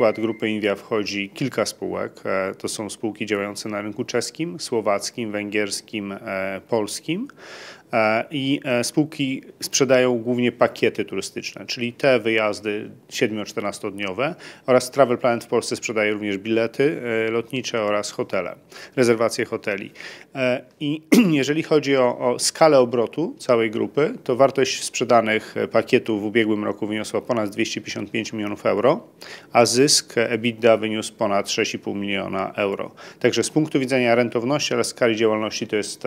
skład Grupy India wchodzi kilka spółek. E, to są spółki działające na rynku czeskim, słowackim, węgierskim, e, polskim. E, i e, spółki sprzedają głównie pakiety turystyczne, czyli te wyjazdy 7-14 dniowe oraz Travel Planet w Polsce sprzedaje również bilety e, lotnicze oraz hotele, rezerwacje hoteli. I jeżeli chodzi o, o skalę obrotu całej grupy, to wartość sprzedanych pakietów w ubiegłym roku wyniosła ponad 255 milionów euro, a zysk EBITDA wyniósł ponad 6,5 miliona euro. Także z punktu widzenia rentowności oraz skali działalności to jest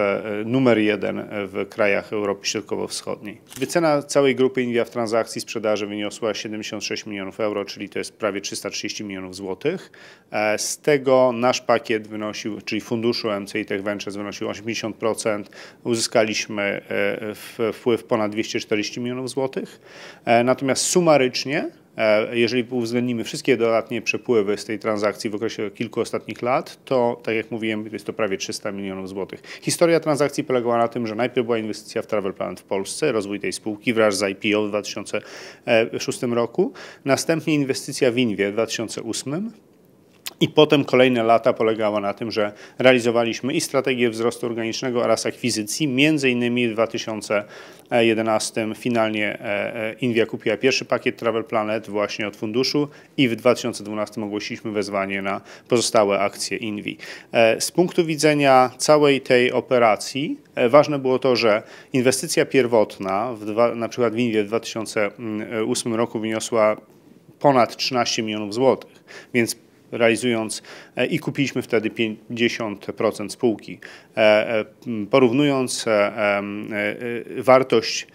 numer jeden w krajach Europy Środkowo-Wschodniej. Wycena całej grupy Invia w transakcji sprzedaży wyniosła 76 milionów euro, czyli to jest prawie 330 milionów złotych. E, z tego nasz pakiet wynosił, czyli funduszu MCI Tech Ventures wynosił 80%. Uzyskaliśmy e, wpływ ponad 240 milionów złotych. E, natomiast sumarycznie E, jeżeli uwzględnimy wszystkie dodatnie przepływy z tej transakcji w okresie kilku ostatnich lat, to tak jak mówiłem, jest to prawie 300 milionów złotych. Historia transakcji polegała na tym, że najpierw była inwestycja w Travel Planet w Polsce, rozwój tej spółki wraz z IPO w 2006 e, roku, następnie inwestycja w Inwie w 2008, i potem kolejne lata polegało na tym, że realizowaliśmy i strategię wzrostu organicznego oraz akwizycji. Między innymi w 2011 finalnie e, e, India kupiła pierwszy pakiet Travel Planet właśnie od funduszu i w 2012 ogłosiliśmy wezwanie na pozostałe akcje Invi. E, z punktu widzenia całej tej operacji ważne było to, że inwestycja pierwotna, w dwa, na przykład w Indie w 2008 mm, roku wyniosła ponad 13 milionów złotych, więc realizując e, i kupiliśmy wtedy 50% spółki. E, e, porównując wartość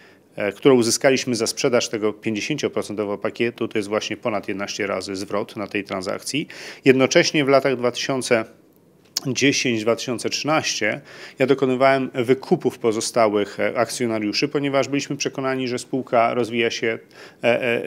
którą uzyskaliśmy za sprzedaż tego 50% pakietu, to jest właśnie ponad 11 razy zwrot na tej transakcji. Jednocześnie w latach 2000 10-2013 ja dokonywałem wykupów pozostałych e, akcjonariuszy, ponieważ byliśmy przekonani, że spółka rozwija się e, e,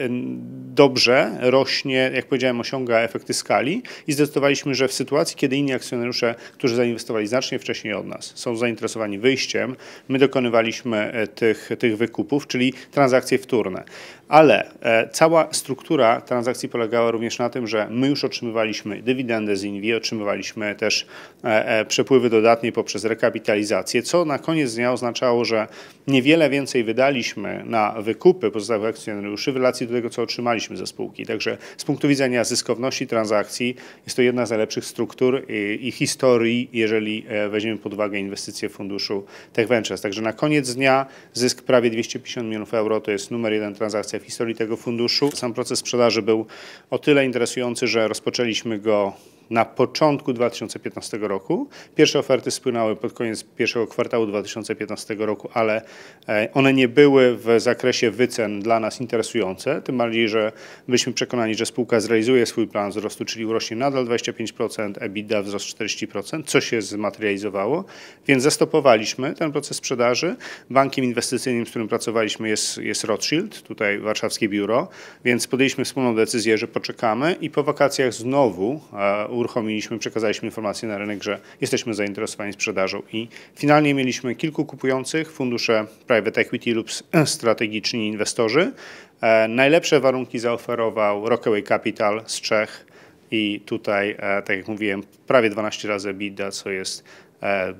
dobrze, rośnie, jak powiedziałem, osiąga efekty skali i zdecydowaliśmy, że w sytuacji, kiedy inni akcjonariusze, którzy zainwestowali znacznie wcześniej od nas, są zainteresowani wyjściem, my dokonywaliśmy tych, tych wykupów, czyli transakcje wtórne. Ale cała struktura transakcji polegała również na tym, że my już otrzymywaliśmy dywidendę z Invi, otrzymywaliśmy też E, e, przepływy dodatnie poprzez rekapitalizację, co na koniec dnia oznaczało, że niewiele więcej wydaliśmy na wykupy pozostałych akcjonariuszy w relacji do tego, co otrzymaliśmy ze spółki. Także z punktu widzenia zyskowności transakcji jest to jedna z najlepszych struktur i, i historii, jeżeli e, weźmiemy pod uwagę inwestycje w funduszu Tech Ventures. Także na koniec dnia zysk prawie 250 milionów euro to jest numer jeden transakcja w historii tego funduszu. Sam proces sprzedaży był o tyle interesujący, że rozpoczęliśmy go na początku 2015 roku. Pierwsze oferty spłynęły pod koniec pierwszego kwartału 2015 roku, ale e, one nie były w zakresie wycen dla nas interesujące, tym bardziej, że byliśmy przekonani, że spółka zrealizuje swój plan wzrostu, czyli urośnie nadal 25%, EBITDA wzrost 40%, co się zmaterializowało, więc zastopowaliśmy ten proces sprzedaży. Bankiem inwestycyjnym, z którym pracowaliśmy jest, jest Rothschild, tutaj warszawskie biuro, więc podjęliśmy wspólną decyzję, że poczekamy i po wakacjach znowu e, uruchomiliśmy, przekazaliśmy informację na rynek, że jesteśmy zainteresowani sprzedażą i finalnie mieliśmy kilku kupujących, fundusze private equity lub strategiczni inwestorzy. E, najlepsze warunki zaoferował Rockaway Capital z Czech i tutaj, e, tak jak mówiłem, prawie 12 razy EBITDA, co jest e,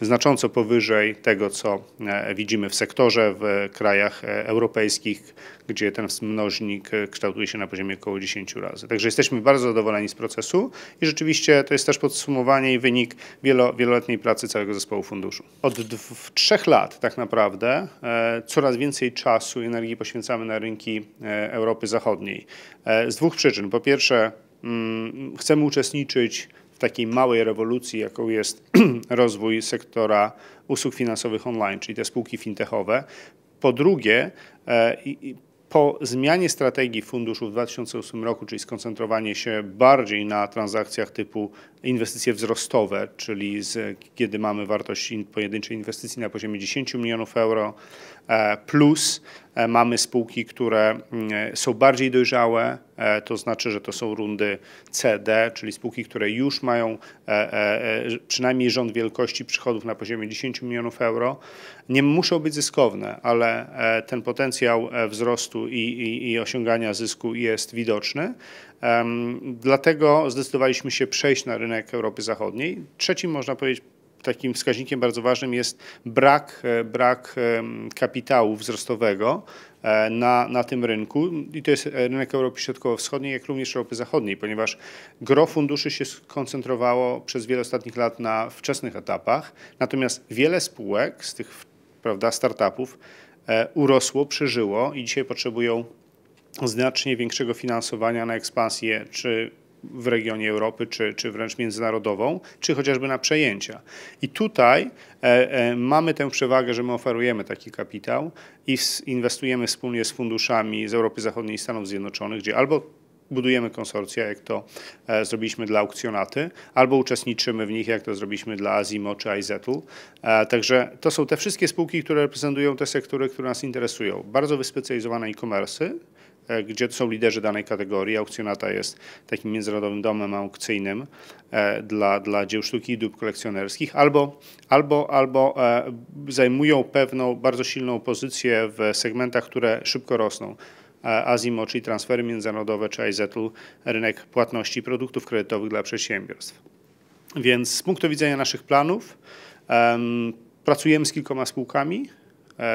znacząco powyżej tego, co e, widzimy w sektorze w krajach e, europejskich, gdzie ten mnożnik e, kształtuje się na poziomie około 10 razy. Także jesteśmy bardzo zadowoleni z procesu i rzeczywiście to jest też podsumowanie i wynik wieloletniej pracy całego zespołu funduszu. Od trzech lat tak naprawdę coraz więcej czasu i energii poświęcamy na rynki Europy Zachodniej. Z dwóch przyczyn. Po pierwsze, mm, chcemy uczestniczyć takiej małej rewolucji, jaką jest rozwój sektora usług finansowych online, czyli te spółki fintechowe. Po drugie, e, po zmianie strategii funduszu w 2008 roku, czyli skoncentrowanie się bardziej na transakcjach typu inwestycje wzrostowe, czyli z, kiedy mamy wartość pojedynczej inwestycji na poziomie 10 milionów euro, e, plus e, mamy spółki, które mm, są bardziej dojrzałe, E, to znaczy, że to są rundy CD, czyli spółki, które już mają e, e, przynajmniej rząd wielkości przychodów na poziomie 10 milionów euro. Nie muszą być zyskowne, ale ten potencjał wzrostu i, i, i osiągania zysku jest widoczny. Dlatego zdecydowaliśmy się przejść na rynek Europy Zachodniej. Trzecim, można powiedzieć, takim wskaźnikiem bardzo ważnym jest brak, brak kapitału wzrostowego. E, na, na tym rynku i to jest rynek Europy Środkowo-Wschodniej, jak również Europy Zachodniej, ponieważ gro funduszy się skoncentrowało przez wiele ostatnich lat na wczesnych etapach, natomiast wiele spółek z tych prawda, startupów e, urosło, przeżyło i dzisiaj potrzebują znacznie większego finansowania na ekspansję czy w regionie Europy, czy, czy wręcz międzynarodową, czy chociażby na przejęcia. I tutaj e, e, mamy tę przewagę, że my oferujemy taki kapitał i inwestujemy wspólnie z funduszami z Europy Zachodniej i Stanów Zjednoczonych, gdzie albo budujemy konsorcja, jak to e, zrobiliśmy dla aukcjonaty, albo uczestniczymy w nich, jak to zrobiliśmy dla Azimo czy IZU. E, także to są te wszystkie spółki, które reprezentują te sektory, które nas interesują. Bardzo wyspecjalizowane e-commerce, E, gdzie są liderzy danej kategorii. Aukcjonata jest takim międzynarodowym domem aukcyjnym e, dla, dla dzieł sztuki i dóbr kolekcjonerskich, albo, albo, albo e, zajmują pewną bardzo silną pozycję w segmentach, które szybko rosną. Azimo, czyli transfery międzynarodowe, czy IZL, rynek płatności produktów kredytowych dla przedsiębiorstw. Więc z punktu widzenia naszych planów, um, pracujemy z kilkoma spółkami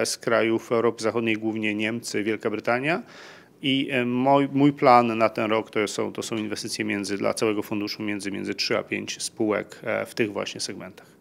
z krajów Europy Zachodniej, głównie Niemcy, Wielka Brytania. I e, mój, mój plan na ten rok to są, to są inwestycje między, dla całego funduszu między, między 3 a 5 spółek e, w tych właśnie segmentach.